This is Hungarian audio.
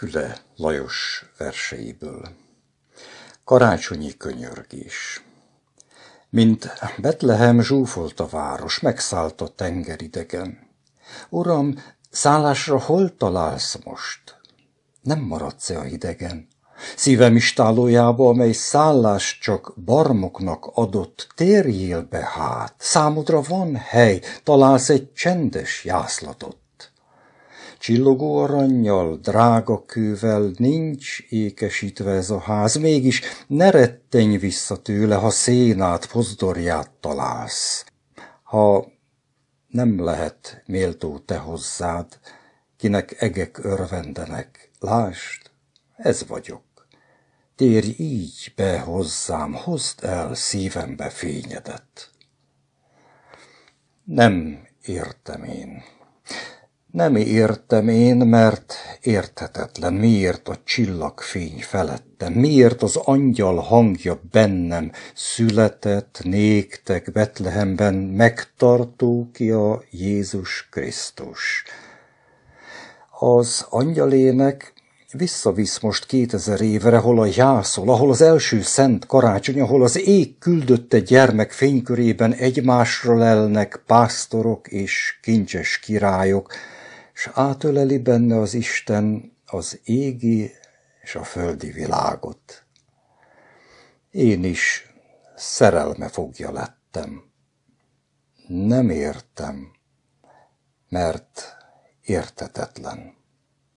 Füle Lajos verseiből. Karácsonyi könyörgés Mint Betlehem zsúfolt a város, megszállt a tenger idegen. Uram, szállásra hol találsz most? Nem maradsz-e a hidegen? Szívem istálójába, amely szállás csak barmoknak adott, térjél be hát, számodra van hely, találsz egy csendes jászlatot. Csillogó aranyjal, drága kővel nincs ékesítve ez a ház, mégis ne rettenj vissza tőle, ha szénát, pozdorját találsz. Ha nem lehet méltó te hozzád, kinek egek örvendenek, lásd, ez vagyok. Térj így be hozzám, hozd el szívembe fényedet. Nem értem én. Nem értem én, mert érthetetlen, miért a csillagfény felettem, miért az angyal hangja bennem született néktek Betlehemben megtartó ki a Jézus Krisztus. Az angyalének Visszavisz most kétezer évre, hol a jászol, ahol az első szent karácsony, ahol az ég küldötte gyermek fénykörében egymásra lelnek pásztorok és kincses királyok, s átöleli benne az Isten az égi és a földi világot. Én is szerelme fogja lettem. Nem értem, mert értetetlen.